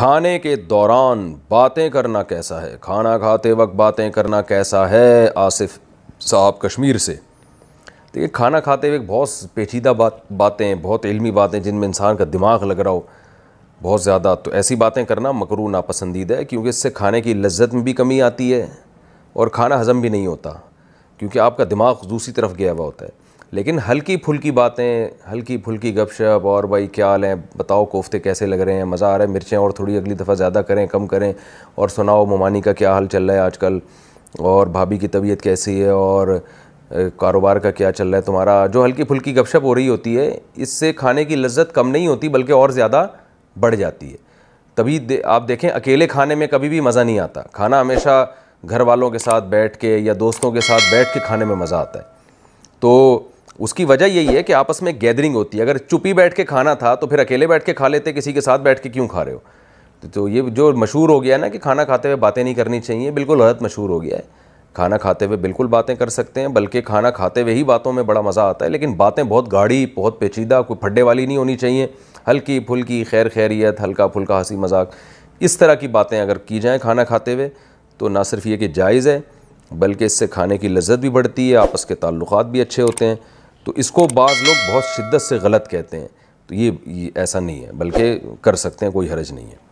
खाने के दौरान बातें करना कैसा है खाना खाते वक्त बातें करना कैसा है आसिफ साहब कश्मीर से देखिए खाना खाते वक्त बहुत पेचीदा बात बातें बहुत इल्मी बातें जिनमें इंसान का दिमाग लग रहा हो बहुत ज़्यादा तो ऐसी बातें करना मकरू नापसंदीदा है क्योंकि इससे खाने की लज्जत में भी कमी आती है और खाना हज़म भी नहीं होता क्योंकि आपका दिमाग दूसरी तरफ गया हुआ होता है लेकिन हल्की फुल्की बातें हल्की फुल्की गपशप और भाई क्या हाल है बताओ कोफ्ते कैसे लग रहे हैं मज़ा आ रहा है मिर्चें और थोड़ी अगली दफ़ा ज़्यादा करें कम करें और सुनाओ ममानी का क्या हाल चल रहा है आजकल और भाभी की तबीयत कैसी है और कारोबार का क्या चल रहा है तुम्हारा जो हल्की फुल्की गपशप हो रही होती है इससे खाने की लज्जत कम नहीं होती बल्कि और ज़्यादा बढ़ जाती है तभी दे, आप देखें अकेले खाने में कभी भी मज़ा नहीं आता खाना हमेशा घर वालों के साथ बैठ के या दोस्तों के साथ बैठ के खाने में मज़ा आता है तो उसकी वजह यही है कि आपस में गैदरिंग होती है अगर चुपी बैठ के खाना था तो फिर अकेले बैठ के खा लेते किसी के साथ बैठ के क्यों खा रहे हो तो, तो ये जो मशहूर हो गया ना कि खाना खाते हुए बातें नहीं करनी चाहिए बिल्कुल गलत मशहूर हो गया है खाना खाते हुए बिल्कुल बातें कर सकते हैं बल्कि खाना खाते हुए ही बातों में बड़ा मज़ा आता है लेकिन बातें बहुत गाढ़ी बहुत पेचीदा कोई फड्डे वाली नहीं होनी चाहिए हल्की फुल्की खैर खैरियत हल्का फुल्का हंसी मजाक इस तरह की बातें अगर की जाएँ खाना खाते हुए तो ना सिर्फ ये कि जायज़ है बल्कि इससे खाने की लज्जत भी बढ़ती है आपस के ताल्लुक भी अच्छे होते हैं तो इसको बाज़ लोग बहुत शिद्दत से गलत कहते हैं तो ये, ये ऐसा नहीं है बल्कि कर सकते हैं कोई हरज नहीं है